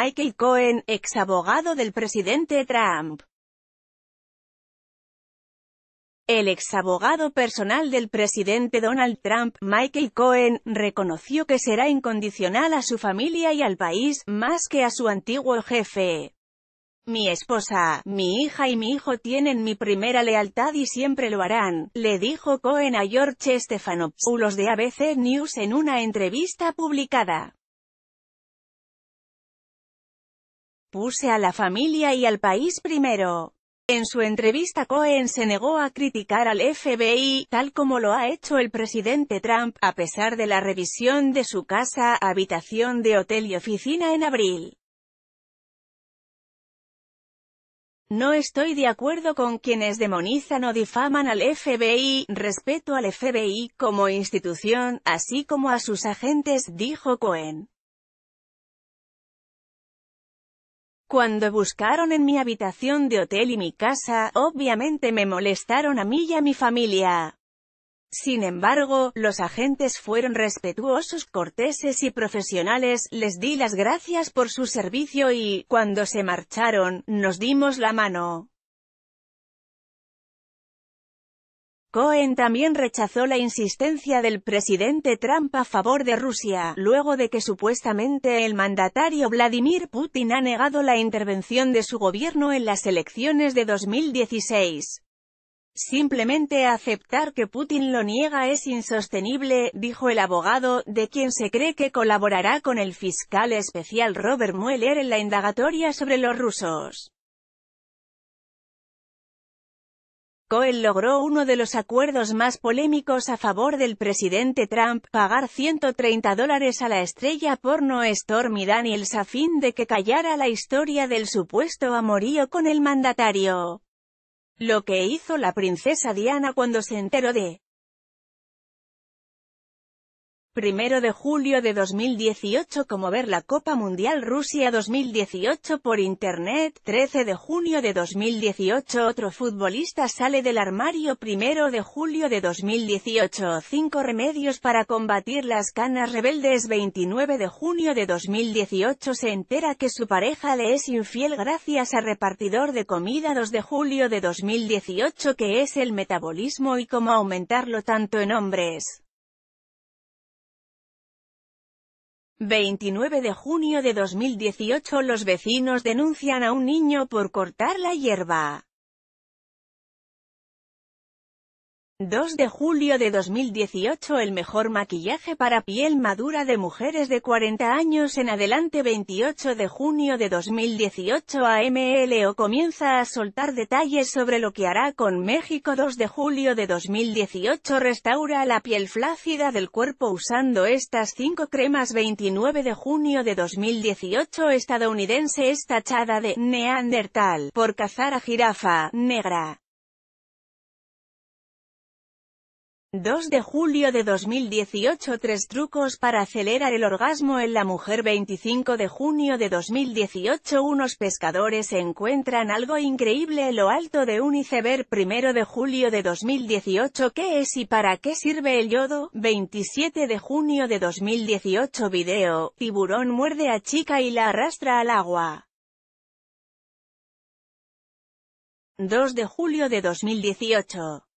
Michael Cohen, ex abogado del presidente Trump. El ex abogado personal del presidente Donald Trump, Michael Cohen, reconoció que será incondicional a su familia y al país, más que a su antiguo jefe. Mi esposa, mi hija y mi hijo tienen mi primera lealtad y siempre lo harán, le dijo Cohen a George Stephanopoulos de ABC News en una entrevista publicada. Puse a la familia y al país primero. En su entrevista Cohen se negó a criticar al FBI, tal como lo ha hecho el presidente Trump, a pesar de la revisión de su casa, habitación de hotel y oficina en abril. No estoy de acuerdo con quienes demonizan o difaman al FBI, respeto al FBI como institución, así como a sus agentes, dijo Cohen. Cuando buscaron en mi habitación de hotel y mi casa, obviamente me molestaron a mí y a mi familia. Sin embargo, los agentes fueron respetuosos, corteses y profesionales, les di las gracias por su servicio y, cuando se marcharon, nos dimos la mano. Cohen también rechazó la insistencia del presidente Trump a favor de Rusia, luego de que supuestamente el mandatario Vladimir Putin ha negado la intervención de su gobierno en las elecciones de 2016. Simplemente aceptar que Putin lo niega es insostenible, dijo el abogado, de quien se cree que colaborará con el fiscal especial Robert Mueller en la indagatoria sobre los rusos. Cohen logró uno de los acuerdos más polémicos a favor del presidente Trump, pagar 130 dólares a la estrella porno Stormy Daniels a fin de que callara la historia del supuesto amorío con el mandatario. Lo que hizo la princesa Diana cuando se enteró de 1 de julio de 2018 como ver la Copa Mundial Rusia 2018 por Internet, 13 de junio de 2018 otro futbolista sale del armario 1 de julio de 2018 5 remedios para combatir las canas rebeldes 29 de junio de 2018 se entera que su pareja le es infiel gracias a repartidor de comida 2 de julio de 2018 que es el metabolismo y cómo aumentarlo tanto en hombres. 29 de junio de 2018 los vecinos denuncian a un niño por cortar la hierba. 2 de julio de 2018 El mejor maquillaje para piel madura de mujeres de 40 años en adelante 28 de junio de 2018 AMLO comienza a soltar detalles sobre lo que hará con México 2 de julio de 2018 Restaura la piel flácida del cuerpo usando estas 5 cremas 29 de junio de 2018 Estadounidense estachada de «neandertal» por cazar a jirafa negra 2 de julio de 2018 Tres trucos para acelerar el orgasmo en la mujer 25 de junio de 2018 Unos pescadores encuentran algo increíble en lo alto de un iceberg 1 de julio de 2018 ¿Qué es y para qué sirve el yodo? 27 de junio de 2018 Video, tiburón muerde a chica y la arrastra al agua 2 de julio de 2018